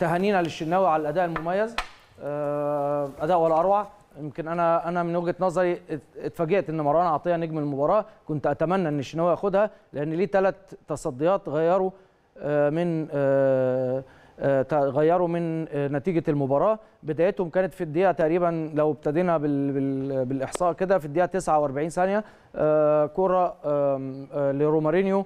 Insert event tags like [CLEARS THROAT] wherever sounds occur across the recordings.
تهانينا للشناوي على الاداء المميز آه، اداء ولا اروع يمكن انا انا من وجهه نظري اتفاجئت ان مروان عطيه نجم المباراه كنت اتمنى ان الشناوي ياخدها لان ليه ثلاث تصديات غيروا آه، من آه، آه، غيروا من آه، نتيجه المباراه بدايتهم كانت في الدقيقه تقريبا لو ابتدينا بالاحصاء كده في الدقيقه 49 ثانيه آه، كره لرومارينيو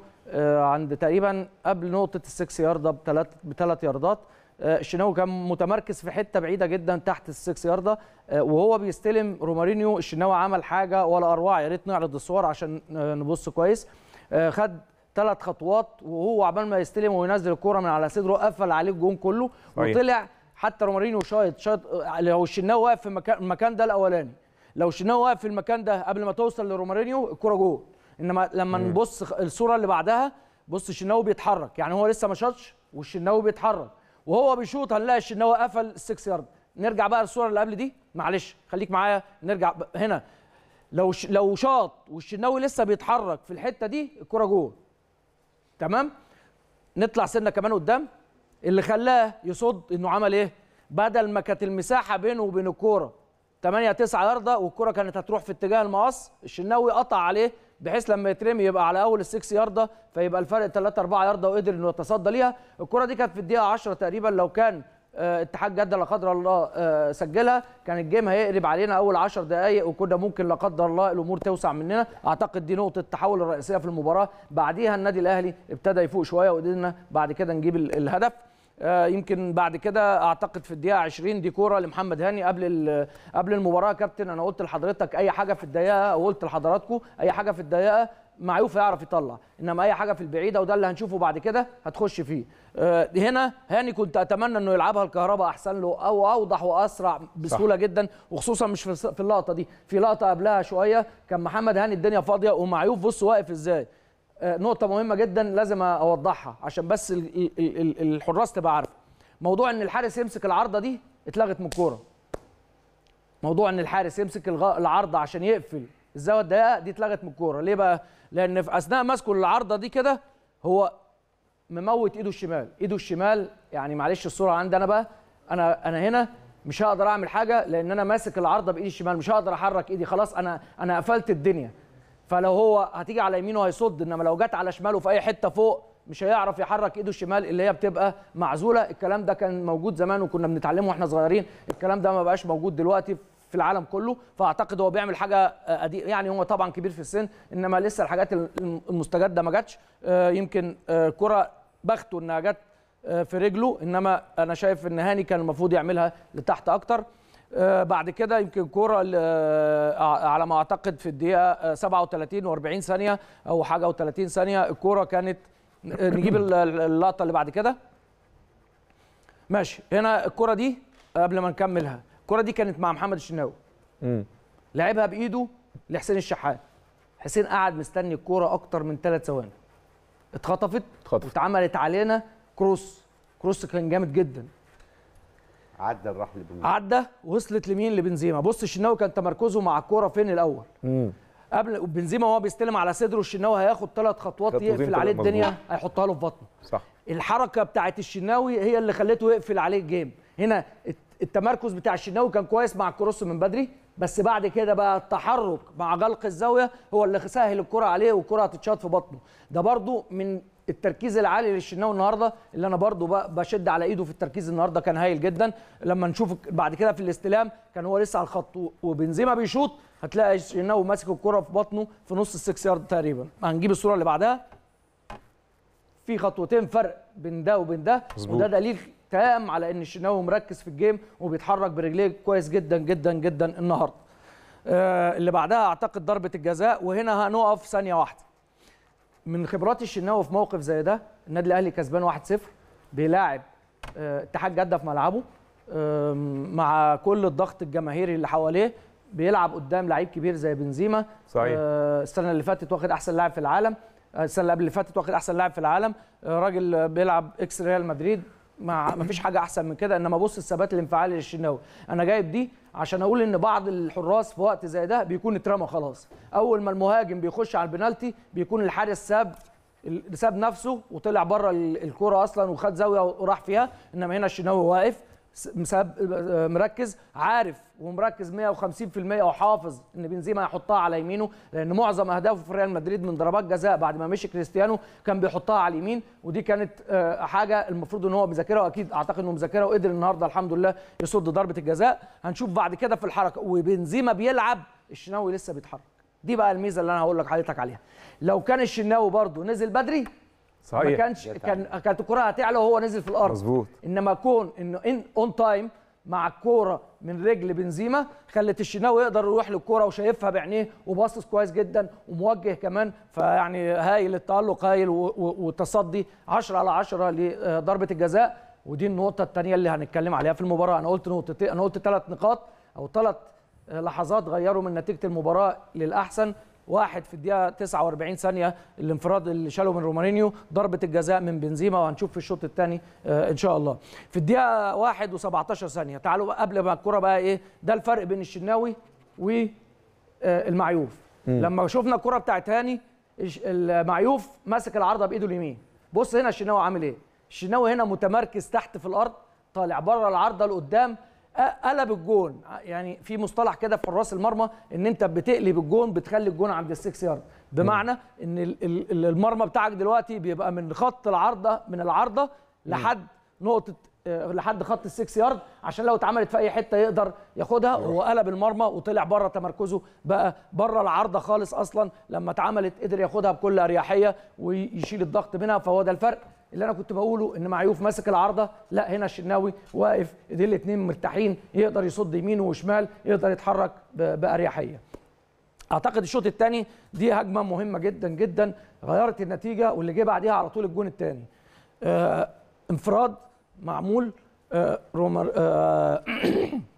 عند تقريبا قبل نقطه السكس يارده بثلاث بثلاث ياردات الشناوي كان متمركز في حته بعيده جدا تحت السكس يارده وهو بيستلم رومارينيو الشناوي عمل حاجه ولا اروع يا ريت نعرض الصور عشان نبص كويس خد ثلاث خطوات وهو عبال ما يستلم وينزل الكوره من على صدره قفل عليه الجون كله وطلع حتى رومارينو شايط شايط لو الشناوي واقف في المكان, المكان ده الاولاني لو الشناوي واقف في المكان ده قبل ما توصل لرومارينيو الكوره جول انما لما مم. نبص الصوره اللي بعدها بص الشناوي بيتحرك يعني هو لسه ما شاطش والشناوي بيتحرك وهو بيشوط هنلاقي الشناوي قفل السكس يارد نرجع بقى للصوره اللي قبل دي معلش خليك معايا نرجع هنا لو لو شاط والشناوي لسه بيتحرك في الحته دي الكره جول تمام نطلع سنه كمان قدام اللي خلاه يصد انه عمل ايه بدل ما كانت المساحه بينه وبين الكوره 8 9 يارده والكوره كانت هتروح في اتجاه المقص الشناوي قطع عليه بحيث لما يترمي يبقى على اول ال 6 يارده فيبقى الفرق 3 4 يارده وقدر انه يتصدى ليها الكوره دي كانت في الدقيقه 10 تقريبا لو كان آه، اتحاد جده لا قدر الله آه، سجلها كان الجيم هيقلب علينا اول 10 دقائق وكنا ممكن لا قدر الله الامور توسع مننا اعتقد دي نقطه التحول الرئيسيه في المباراه بعديها النادي الاهلي ابتدى يفوق شويه وقدرنا بعد كده نجيب الهدف آه، يمكن بعد كده اعتقد في الدقيقه 20 دي كوره لمحمد هاني قبل قبل المباراه كابتن انا قلت لحضرتك اي حاجه في الدقيقه وقلت لحضراتكم اي حاجه في الدقيقه معيوف يعرف يطلع انما اي حاجه في البعيده وده اللي هنشوفه بعد كده هتخش فيه أه هنا هاني كنت اتمنى انه يلعبها الكهرباء احسن له او اوضح واسرع بسهوله صح. جدا وخصوصا مش في اللقطه دي في لقطه قبلها شويه كان محمد هاني الدنيا فاضيه ومعيوف بص واقف ازاي أه نقطه مهمه جدا لازم اوضحها عشان بس الحراس تبقى عارفه موضوع ان الحارس يمسك العارضه دي اتلغت من الكوره موضوع ان الحارس يمسك العارضه عشان يقفل الزاويه الضيقه دي اتلغت من الكوره ليه بقى لان في اثناء ماسكه للعارضه دي كده هو مموت ايده الشمال ايده الشمال يعني معلش الصوره عندي انا بقى انا انا هنا مش هقدر اعمل حاجه لان انا ماسك العارضه بايدي الشمال مش هقدر احرك ايدي خلاص انا انا قفلت الدنيا فلو هو هتيجي على يمينه هيصد انما لو جت على شماله في اي حته فوق مش هيعرف يحرك ايده الشمال اللي هي بتبقى معزوله الكلام ده كان موجود زمان وكنا بنتعلمه واحنا صغيرين الكلام ده ما بقاش موجود دلوقتي في العالم كله فاعتقد هو بيعمل حاجه آه، يعني هو طبعا كبير في السن انما لسه الحاجات المستجده ما جاتش آه، يمكن آه، كره بخته انها جت في رجله انما انا شايف ان هاني كان المفروض يعملها لتحت اكتر بعد كده يمكن كرة على ما اعتقد في الدقيقه 37 و40 ثانيه او حاجه و30 ثانيه الكوره كانت نجيب اللقطه اللي بعد كده ماشي هنا الكرة دي قبل ما نكملها الكره دي كانت مع محمد الشناوي لعبها بايده لحسين الشحات حسين قعد مستني الكوره اكتر من ثلاث ثواني اتخطفت واتعملت علينا كروس كروس كان جامد جدا عدى راح لبنزيما عدى وصلت لمين لبنزيما بص الشناوي كان تمركزه مع الكوره فين الاول مم. قبل بنزيما وهو بيستلم على صدره الشناوي هياخد ثلاث خطوات يقفل عليه الدنيا هيحطها له في بطنه صح الحركه بتاعت الشناوي هي اللي خلته يقفل عليه الجيم هنا التمركز بتاع الشناوي كان كويس مع الكروس من بدري بس بعد كده بقى التحرك مع غلق الزاويه هو اللي سهل الكره عليه والكره هتتشاط في بطنه ده برده من التركيز العالي للشناوي النهارده اللي انا برده بشد على ايده في التركيز النهارده كان هايل جدا لما نشوف بعد كده في الاستلام كان هو لسه على الخط وبنزيما بيشوط هتلاقي الشناوي ماسك الكره في بطنه في نص السكس يارد تقريبا هنجيب الصوره اللي بعدها في خطوتين فرق بين ده وبين ده وده دليل تام على ان الشناوي مركز في الجيم وبيتحرك برجليه كويس جدا جدا جدا النهارده آه، اللي بعدها اعتقد ضربه الجزاء وهنا هنقف ثانيه واحده من خبرات الشناوي في موقف زي ده النادي الاهلي كسبان 1-0 بيلاعب آه، اتحاد جده في ملعبه مع كل الضغط الجماهيري اللي حواليه بيلعب قدام لعيب كبير زي بنزيما صحيح آه، السنه اللي فاتت واخد احسن لاعب في العالم السنه اللي قبل اللي فاتت واخد احسن لاعب في العالم راجل بيلعب اكس ريال مدريد ما ما فيش حاجه احسن من كده انما بص الثبات الانفعالي للشناوي انا جايب دي عشان اقول ان بعض الحراس في وقت زي ده بيكون اترمى خلاص اول ما المهاجم بيخش على البنالتي بيكون الحارس ساب ساب نفسه وطلع بره الكوره اصلا وخد زاويه وراح فيها انما هنا الشناوي واقف آه، مركز عارف ومركز 150% وحافظ ان بنزيما يحطها على يمينه لان معظم اهدافه في ريال مدريد من ضربات جزاء بعد ما مشي كريستيانو كان بيحطها على اليمين ودي كانت آه، حاجه المفروض ان هو مذاكرها واكيد اعتقد انه مذاكرها وقدر النهارده الحمد لله يصد ضربه الجزاء هنشوف بعد كده في الحركه وبنزيما بيلعب الشناوي لسه بيتحرك دي بقى الميزه اللي انا هقول لك حضرتك عليها لو كان الشناوي برده نزل بدري صحيح ما كانش كان كانت الكره هتعلى وهو نزل في الارض مظبوط انما كون انه ان اون تايم مع الكوره من رجل بنزيما خلت الشناوي يقدر يروح للكوره وشايفها بعينيه وباصص كويس جدا وموجه كمان فيعني هايل التالق هايل والتصدي 10 على 10 لضربه الجزاء ودي النقطه الثانيه اللي هنتكلم عليها في المباراه انا قلت نقطتين انا قلت ثلاث نقاط او ثلاث آه، لحظات غيروا من نتيجه المباراه للاحسن واحد في الدقيقه 49 ثانيه الانفراد اللي شاله من رومارينيو ضربه الجزاء من بنزيما وهنشوف في الشوط الثاني آه، ان شاء الله في الدقيقه 1 و17 ثانيه تعالوا قبل ما الكره بقى ايه ده الفرق بين الشناوي والمعيوف آه، لما شفنا الكره بتاعت هاني المعيوف ماسك العارضه بايده اليمين بص هنا الشناوي عامل ايه الشناوي هنا متمركز تحت في الارض طالع بره العارضه لقدام قلب الجون يعني في مصطلح كده في حراس المرمى ان انت بتقلب الجون بتخلي الجون عند السكس يارد بمعنى ان المرمى بتاعك دلوقتي بيبقى من خط العارضه من العارضه لحد نقطه آه، لحد خط السكس يارد عشان لو اتعملت في اي حته يقدر ياخدها هو قلب المرمى وطلع بره تمركزه بقى بره العارضه خالص اصلا لما اتعملت قدر ياخدها بكل اريحيه ويشيل الضغط منها فهو ده الفرق اللي انا كنت بقوله ان معيوف ماسك العارضه لا هنا الشناوي واقف ايدين الاثنين مرتاحين يقدر يصد يمين وشمال يقدر يتحرك باريحيه اعتقد الشوط الثاني دي هجمه مهمه جدا جدا غيرت النتيجه واللي جه بعديها على طول الجون الثاني آه انفراد معمول آه رومر آه [CLEARS THROAT]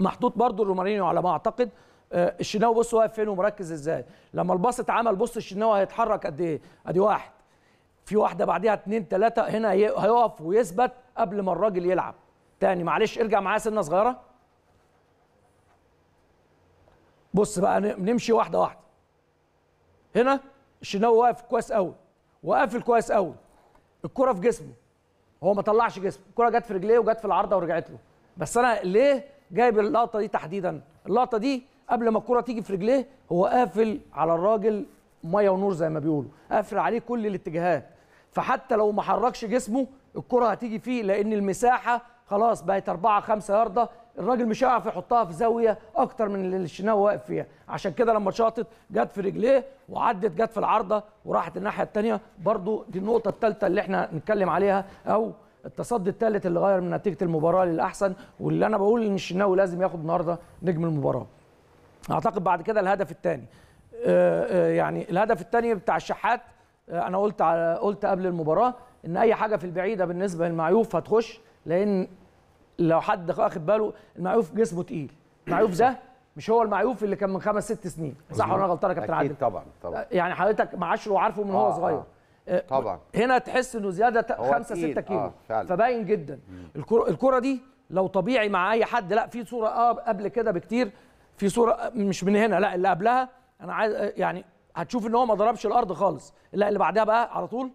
محطوط برضو رومارينيو على ما اعتقد آه الشناوي بص واقف فين ومركز ازاي لما الباص اتعمل بص الشناوي هيتحرك قد ايه ادي واحد في واحده بعديها اتنين ثلاثه هنا هيقف ويثبت قبل ما الراجل يلعب تاني معلش ارجع معايا سنه صغيره بص بقى نمشي واحده واحده هنا الشناوي واقف كويس قوي وقافل كويس قوي الكره في جسمه هو ما طلعش جسمه الكره جت في رجليه وجت في العارضه ورجعت له بس انا ليه جايب اللقطه دي تحديدا اللقطه دي قبل ما الكره تيجي في رجليه هو قافل على الراجل ميه ونور زي ما بيقولوا قافل عليه كل الاتجاهات فحتى لو ما حركش جسمه الكره هتيجي فيه لان المساحه خلاص بقت 4 5 يارده الراجل مش هيعرف يحطها في زاويه اكتر من اللي الشناوي واقف فيها عشان كده لما شاطت جت في رجليه وعدت جت في العارضه وراحت الناحيه الثانيه برضو دي النقطه الثالثه اللي احنا نتكلم عليها او التصدي الثالث اللي غير من نتيجه المباراه للاحسن واللي انا بقول ان الشناوي لازم ياخد النهارده نجم المباراه اعتقد بعد كده الهدف الثاني آه، آه، يعني الهدف الثاني بتاع الشحات آه، انا قلت قلت قبل المباراه ان اي حاجه في البعيده بالنسبه للمعيوف هتخش لان لو حد واخد باله المعيوف جسمه تقيل المعيوف ده مش هو المعيوف اللي كان من خمس ست سنين صح ولا انا غلطان يا كابتن عادل طبعا طبعا آه، يعني حضرتك معاشره وعارفه من آه هو آه. صغير آه. طبعا هنا تحس انه زياده 5 6 كيلو آه فباين جدا الكره الكره دي لو طبيعي مع اي حد لا في صوره اه قبل كده بكتير في صوره مش من هنا لا اللي قبلها انا عايز يعني هتشوف ان هو ما ضربش الارض خالص لا اللي بعدها بقى على طول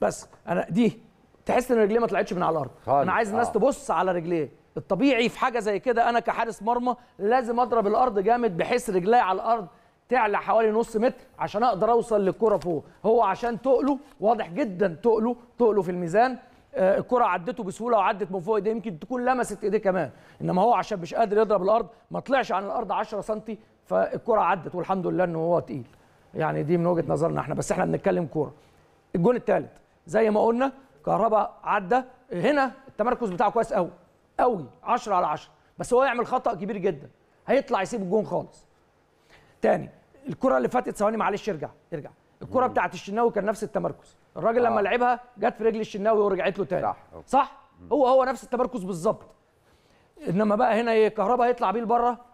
بس انا دي تحس ان رجليه ما طلعتش من على الارض خالص. انا عايز الناس آه. تبص على رجليه الطبيعي في حاجه زي كده انا كحارس مرمى لازم اضرب الارض جامد بحيث رجلي على الارض تعلى حوالي نص متر عشان اقدر اوصل للكره فوق هو عشان تقله واضح جدا تقله تقله في الميزان آه الكره عدته بسهوله وعدت من فوق ايديه يمكن تكون لمست ايديه كمان انما هو عشان مش قادر يضرب الارض ما طلعش عن الارض 10 سم فالكره عدت والحمد لله ان هو تقيل يعني دي من وجهه نظرنا احنا بس احنا بنتكلم كوره الجون الثالث زي ما قلنا كهربا عدى هنا التمركز بتاعه كويس قوي قوي 10 على 10 بس هو يعمل خطا كبير جدا هيطلع يسيب الجون خالص تاني الكره اللي فاتت ثواني معلش ارجع ارجع الكره بتاعت الشناوي كان نفس التمركز الراجل آه. لما لعبها جت في رجل الشناوي ورجعت له تاني صح, صح؟ هو هو نفس التمركز بالظبط انما بقى هنا ايه كهربا هيطلع بيه لبره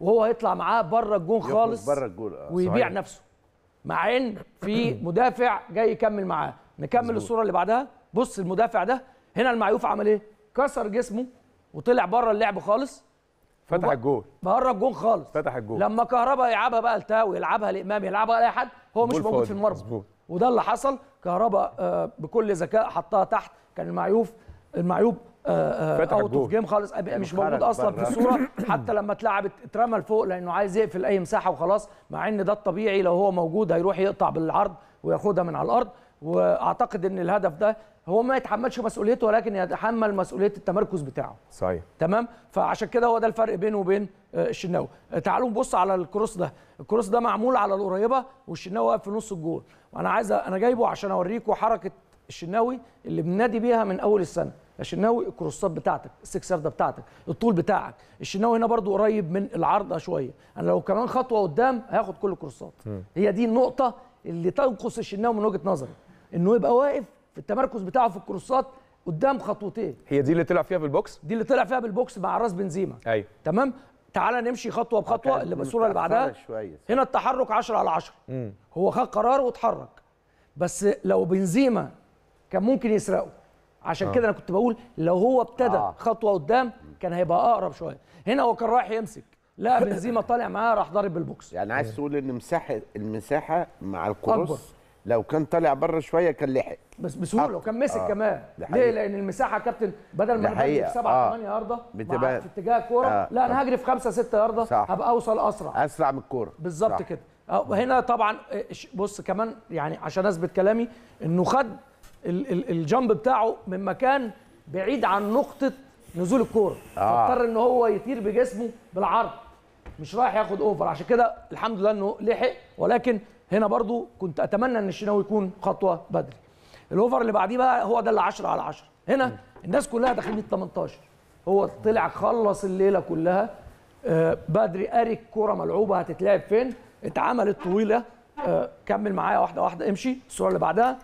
وهو يطلع معاه بره الجون خالص بره الجون آه. ويبيع صحيح. نفسه مع ان في مدافع جاي يكمل معاه نكمل الصوره اللي بعدها بص المدافع ده هنا المعيوف عمل ايه كسر جسمه وطلع بره اللعب خالص فتح الجول بره الجون خالص فتح الجول لما كهربا يلعبها بقى لتاو يلعبها لامام يلعبها لاي حد هو مش موجود في المرمى وده اللي حصل كهربا آه، بكل ذكاء حطها تحت كان المعيوف المعيوب اوت اوف جيم خالص يعني مش موجود اصلا في الصوره [CLEARS THROAT] حتى لما اتلعب اترمى لفوق لانه عايز يقفل اي مساحه وخلاص مع ان ده الطبيعي لو هو موجود هيروح يقطع بالعرض وياخدها من على الارض واعتقد ان الهدف ده هو ما يتحملش مسؤوليته ولكن يتحمل مسؤوليه التمركز بتاعه صحيح تمام فعشان كده هو ده الفرق بينه وبين آه، الشناوي آه، تعالوا نبص على الكروس ده الكروس ده معمول على القريبه والشناوي واقف في نص الجول وانا عايز انا جايبه عشان اوريكم حركه الشناوي اللي بنادي بيها من اول السنه الشناوي الكروسات بتاعتك السكس ده بتاعتك الطول بتاعك الشناوي هنا برضو قريب من العرضه شويه انا لو كمان خطوه قدام هاخد كل الكروسات هي دي النقطه اللي تنقص الشناوي من وجهه نظري انه يبقى واقف في التمركز بتاعه في الكروسات قدام خطوتين هي دي اللي طلع فيها بالبوكس دي اللي طلع فيها بالبوكس مع راس بنزيما ايوه تمام تعالى نمشي خطوه بخطوه اللي بالصوره اللي بعدها هنا التحرك 10 على 10 هو خد قرار واتحرك بس لو بنزيما كان ممكن يسرقه عشان آه. كده انا كنت بقول لو هو ابتدى آه. خطوه قدام كان هيبقى اقرب شويه هنا هو كان رايح يمسك لا [LAUGHS] بنزيما طالع معاه راح ضارب بالبوكس يعني عايز إيه. تقول ان مساحه المساحه مع الكروس أكبر. لو كان طالع بره شويه كان لحق بس بسهوله لو كان مسك آه. كمان ليه لان المساحه كابتن بدل ما انا في 7 8 يارده بتبقى في اتجاه الكوره آه. لا انا هجري في 5 6 يارده هبقى اوصل اسرع اسرع من الكوره بالظبط كده هنا طبعا بص كمان يعني عشان اثبت كلامي انه خد الجامب بتاعه من مكان بعيد عن نقطه نزول الكوره آه. فاضطر ان هو يطير بجسمه بالعرض مش رايح ياخد اوفر عشان كده الحمد لله انه لحق ولكن هنا برضو كنت اتمنى ان الشناوي يكون خطوه بدري الاوفر اللي بعديه بقى هو ده اللي 10 على 10 هنا الناس كلها داخلين 18 هو طلع خلص الليله كلها آه بدري قاري الكوره ملعوبه هتتلعب فين اتعملت طويله آه كمل معايا واحده واحده امشي الصوره اللي بعدها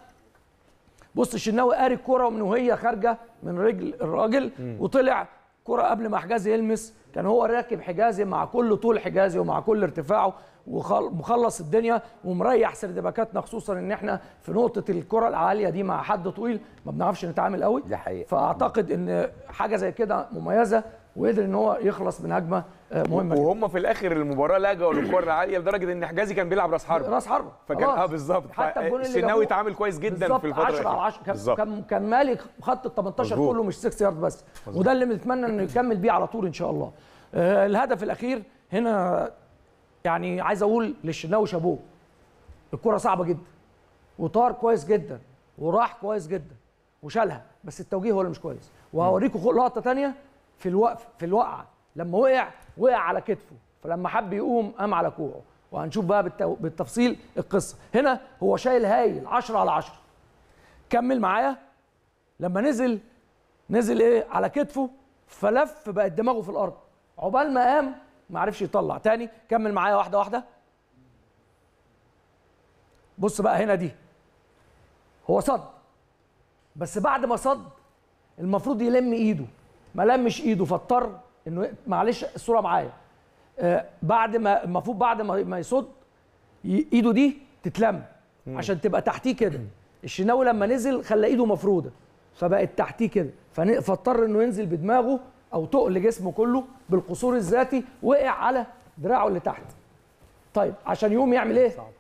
بص الشناوي قاري الكوره ومن وهي خارجه من رجل الراجل وطلع كرة قبل ما حجازي يلمس كان هو راكب حجازي مع كل طول حجازي ومع كل ارتفاعه ومخلص الدنيا ومريح سردباكاتنا خصوصا ان احنا في نقطه الكره العاليه دي مع حد طويل ما بنعرفش نتعامل قوي ده حقيقة. فاعتقد ان حاجه زي كده مميزه وقدر ان هو يخلص من هجمه آه، مهمه وهم في الاخر المباراه لجوا للكره العاليه لدرجه ان حجازي كان بيلعب راس حرب راس حرب فكان اه بالظبط حتى الجون اللي الشناوي اتعامل كويس جدا في الفتره 10 على 10 كان كان مالك خط ال 18 كله مش 6 يارد بس مزبوط. وده اللي بنتمنى انه يكمل بيه على طول ان شاء الله آه الهدف الاخير هنا يعني عايز اقول للشناوي شابوه الكره صعبه جدا وطار كويس جدا وراح كويس جدا وشالها بس التوجيه هو اللي مش كويس وهوريكم لقطه ثانيه في الوقف في الوقعه لما وقع وقع على كتفه فلما حب يقوم قام على كوعه وهنشوف بقى بالتفصيل القصه هنا هو شايل هايل 10 على 10 كمل معايا لما نزل نزل ايه على كتفه فلف بقت دماغه في الارض عقبال ما قام ما عرفش يطلع تاني كمل معايا واحده واحده بص بقى هنا دي هو صد بس بعد ما صد المفروض يلم ايده ما لمش ايده فاضطر انه معلش الصوره معايا آه بعد ما المفروض بعد ما ما يصد ايده دي تتلم عشان تبقى تحتيه كده الشناوي لما نزل خلى ايده مفروده فبقت تحتيه كده فاضطر انه ينزل بدماغه او تقل جسمه كله بالقصور الذاتي وقع على دراعه اللي تحت طيب عشان يقوم يعمل ايه صعب.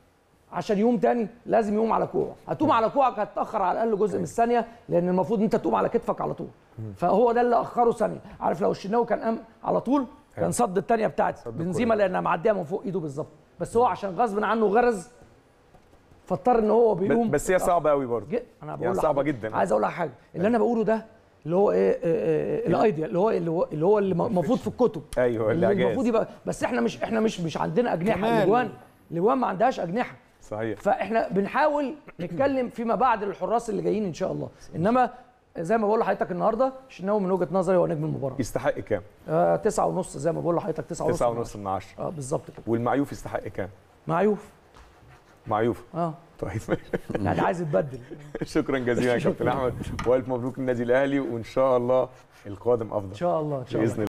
عشان يقوم تاني لازم يقوم على كوعه هتقوم على كوعك هتتاخر على الاقل جزء من الثانيه لان المفروض انت تقوم على كتفك على طول فهو ده اللي اخره ثانيه عارف لو الشناوي كان قام على طول كان صد الثانيه بتاعت بنزيما لانها معديه من فوق ايده بالظبط بس هو عشان غصب عنه غرز فاضطر ان هو بيقوم بس هي صعبه قوي برضه انا بقول يعني صعبه جدا عايز اقول لك حاجه اللي أيوه. انا بقوله ده اللي هو ايه, إيه،, إيه، الايديا إيه، اللي هو اللي هو اللي المفروض في الكتب ايوه اللي المفروض يبقى بس احنا مش احنا مش مش عندنا اجنحه لجوان لجوان ما عندهاش اجنحه صحيح فاحنا بنحاول نتكلم فيما بعد الحراس اللي جايين ان شاء الله انما زي ما بقول لحضرتك النهارده الشناوي من وجهه نظري هو نجم المباراه يستحق كام؟ آه تسعة ونص زي ما بقول لحضرتك تسعة ونص تسعة ونص من 10 اه بالظبط كده والمعيوف يستحق كام؟ معيوف معيوف اه طيب [LAUGHS] يعني عايز يتبدل [LAUGHS] شكرا جزيلا يا كابتن احمد [LAUGHS] والف مبروك للنادي الاهلي وان شاء الله القادم افضل ان شاء الله ان شاء الله باذن